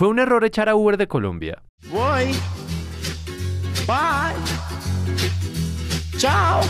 Fue un error echar a Uber de Colombia. Bye. Chao.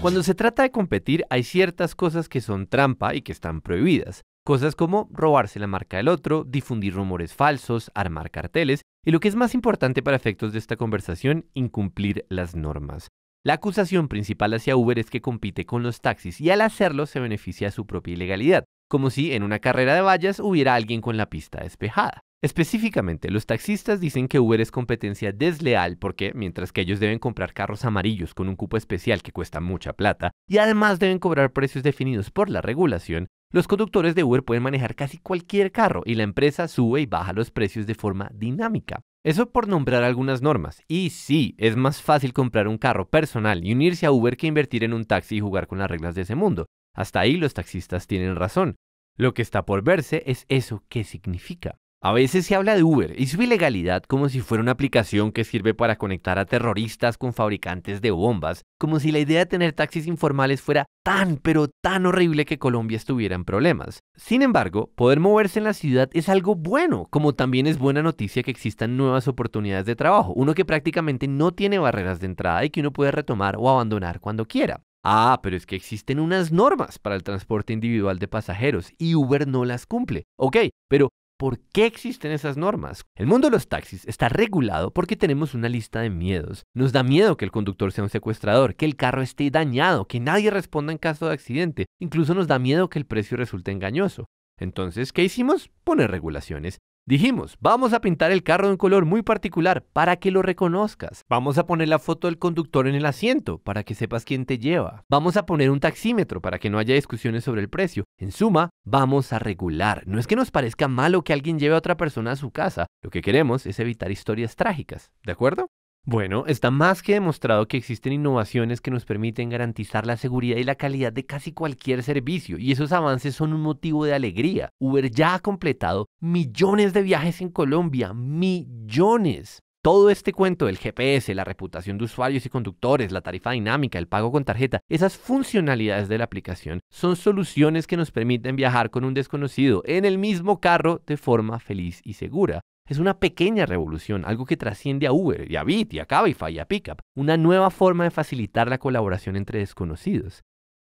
Cuando se trata de competir, hay ciertas cosas que son trampa y que están prohibidas. Cosas como robarse la marca del otro, difundir rumores falsos, armar carteles y lo que es más importante para efectos de esta conversación, incumplir las normas. La acusación principal hacia Uber es que compite con los taxis y al hacerlo se beneficia de su propia ilegalidad, como si en una carrera de vallas hubiera alguien con la pista despejada. Específicamente, los taxistas dicen que Uber es competencia desleal porque, mientras que ellos deben comprar carros amarillos con un cupo especial que cuesta mucha plata, y además deben cobrar precios definidos por la regulación, los conductores de Uber pueden manejar casi cualquier carro y la empresa sube y baja los precios de forma dinámica. Eso por nombrar algunas normas. Y sí, es más fácil comprar un carro personal y unirse a Uber que invertir en un taxi y jugar con las reglas de ese mundo. Hasta ahí los taxistas tienen razón. Lo que está por verse es eso qué significa. A veces se habla de Uber y su ilegalidad como si fuera una aplicación que sirve para conectar a terroristas con fabricantes de bombas, como si la idea de tener taxis informales fuera tan pero tan horrible que Colombia estuviera en problemas. Sin embargo, poder moverse en la ciudad es algo bueno, como también es buena noticia que existan nuevas oportunidades de trabajo, uno que prácticamente no tiene barreras de entrada y que uno puede retomar o abandonar cuando quiera. Ah, pero es que existen unas normas para el transporte individual de pasajeros y Uber no las cumple. Ok, pero ¿Por qué existen esas normas? El mundo de los taxis está regulado porque tenemos una lista de miedos. Nos da miedo que el conductor sea un secuestrador, que el carro esté dañado, que nadie responda en caso de accidente. Incluso nos da miedo que el precio resulte engañoso. Entonces, ¿qué hicimos? Poner regulaciones. Dijimos, vamos a pintar el carro de un color muy particular para que lo reconozcas. Vamos a poner la foto del conductor en el asiento para que sepas quién te lleva. Vamos a poner un taxímetro para que no haya discusiones sobre el precio. En suma, vamos a regular. No es que nos parezca malo que alguien lleve a otra persona a su casa. Lo que queremos es evitar historias trágicas, ¿de acuerdo? Bueno, está más que demostrado que existen innovaciones que nos permiten garantizar la seguridad y la calidad de casi cualquier servicio, y esos avances son un motivo de alegría. Uber ya ha completado millones de viajes en Colombia, millones. Todo este cuento del GPS, la reputación de usuarios y conductores, la tarifa dinámica, el pago con tarjeta, esas funcionalidades de la aplicación son soluciones que nos permiten viajar con un desconocido en el mismo carro de forma feliz y segura. Es una pequeña revolución, algo que trasciende a Uber y a Bit y a Cabify y a Pickup, una nueva forma de facilitar la colaboración entre desconocidos.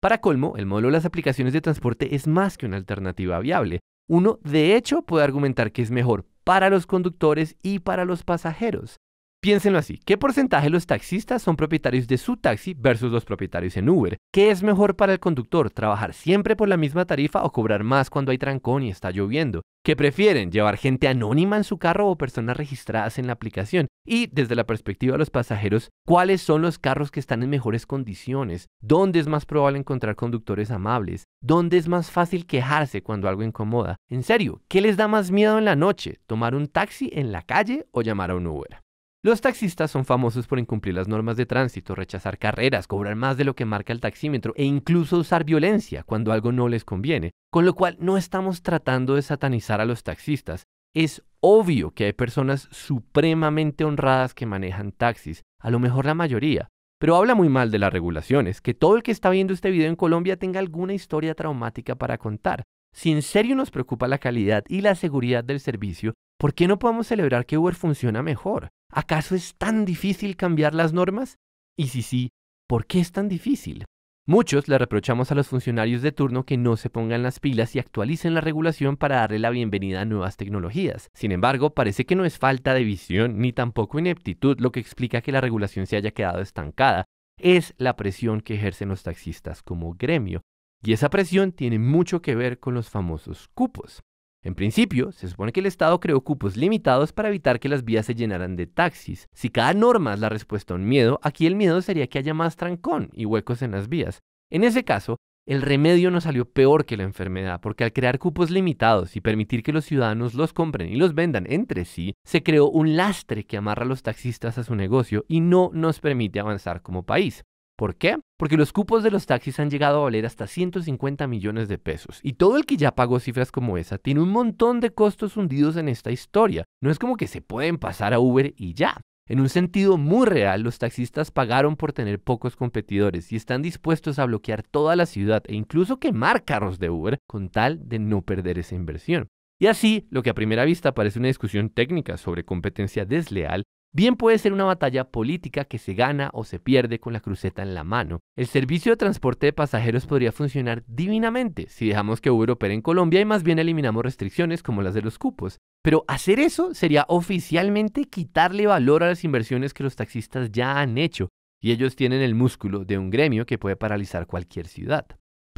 Para colmo, el modelo de las aplicaciones de transporte es más que una alternativa viable. Uno, de hecho, puede argumentar que es mejor para los conductores y para los pasajeros. Piénsenlo así, ¿qué porcentaje de los taxistas son propietarios de su taxi versus los propietarios en Uber? ¿Qué es mejor para el conductor, trabajar siempre por la misma tarifa o cobrar más cuando hay trancón y está lloviendo? ¿Qué prefieren, llevar gente anónima en su carro o personas registradas en la aplicación? Y desde la perspectiva de los pasajeros, ¿cuáles son los carros que están en mejores condiciones? ¿Dónde es más probable encontrar conductores amables? ¿Dónde es más fácil quejarse cuando algo incomoda? En serio, ¿qué les da más miedo en la noche? ¿Tomar un taxi en la calle o llamar a un Uber? Los taxistas son famosos por incumplir las normas de tránsito, rechazar carreras, cobrar más de lo que marca el taxímetro e incluso usar violencia cuando algo no les conviene, con lo cual no estamos tratando de satanizar a los taxistas. Es obvio que hay personas supremamente honradas que manejan taxis, a lo mejor la mayoría, pero habla muy mal de las regulaciones, que todo el que está viendo este video en Colombia tenga alguna historia traumática para contar. Si en serio nos preocupa la calidad y la seguridad del servicio, ¿Por qué no podemos celebrar que Uber funciona mejor? ¿Acaso es tan difícil cambiar las normas? Y si sí, ¿por qué es tan difícil? Muchos le reprochamos a los funcionarios de turno que no se pongan las pilas y actualicen la regulación para darle la bienvenida a nuevas tecnologías. Sin embargo, parece que no es falta de visión ni tampoco ineptitud lo que explica que la regulación se haya quedado estancada. Es la presión que ejercen los taxistas como gremio. Y esa presión tiene mucho que ver con los famosos cupos. En principio, se supone que el Estado creó cupos limitados para evitar que las vías se llenaran de taxis. Si cada norma es la respuesta a un miedo, aquí el miedo sería que haya más trancón y huecos en las vías. En ese caso, el remedio no salió peor que la enfermedad, porque al crear cupos limitados y permitir que los ciudadanos los compren y los vendan entre sí, se creó un lastre que amarra a los taxistas a su negocio y no nos permite avanzar como país. ¿Por qué? Porque los cupos de los taxis han llegado a valer hasta 150 millones de pesos. Y todo el que ya pagó cifras como esa tiene un montón de costos hundidos en esta historia. No es como que se pueden pasar a Uber y ya. En un sentido muy real, los taxistas pagaron por tener pocos competidores y están dispuestos a bloquear toda la ciudad e incluso quemar carros de Uber con tal de no perder esa inversión. Y así, lo que a primera vista parece una discusión técnica sobre competencia desleal, Bien puede ser una batalla política que se gana o se pierde con la cruceta en la mano. El servicio de transporte de pasajeros podría funcionar divinamente si dejamos que Uber opere en Colombia y más bien eliminamos restricciones como las de los cupos. Pero hacer eso sería oficialmente quitarle valor a las inversiones que los taxistas ya han hecho, y ellos tienen el músculo de un gremio que puede paralizar cualquier ciudad.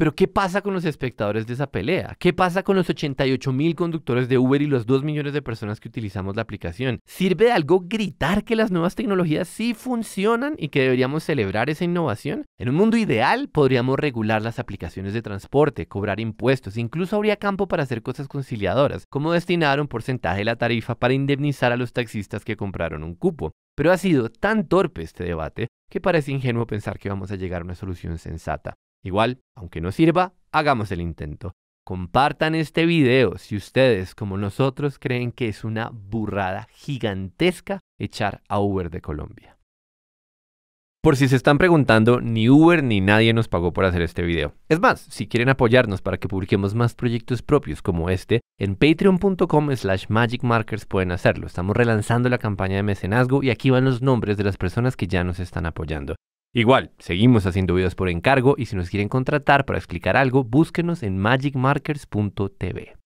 Pero ¿qué pasa con los espectadores de esa pelea? ¿Qué pasa con los 88 mil conductores de Uber y los 2 millones de personas que utilizamos la aplicación? ¿Sirve de algo gritar que las nuevas tecnologías sí funcionan y que deberíamos celebrar esa innovación? En un mundo ideal podríamos regular las aplicaciones de transporte, cobrar impuestos, incluso habría campo para hacer cosas conciliadoras, como destinar un porcentaje de la tarifa para indemnizar a los taxistas que compraron un cupo. Pero ha sido tan torpe este debate que parece ingenuo pensar que vamos a llegar a una solución sensata. Igual, aunque no sirva, hagamos el intento. Compartan este video si ustedes, como nosotros, creen que es una burrada gigantesca echar a Uber de Colombia. Por si se están preguntando, ni Uber ni nadie nos pagó por hacer este video. Es más, si quieren apoyarnos para que publiquemos más proyectos propios como este, en patreon.com slash magicmarkers pueden hacerlo. Estamos relanzando la campaña de mecenazgo y aquí van los nombres de las personas que ya nos están apoyando. Igual, seguimos haciendo videos por encargo y si nos quieren contratar para explicar algo, búsquenos en magicmarkers.tv.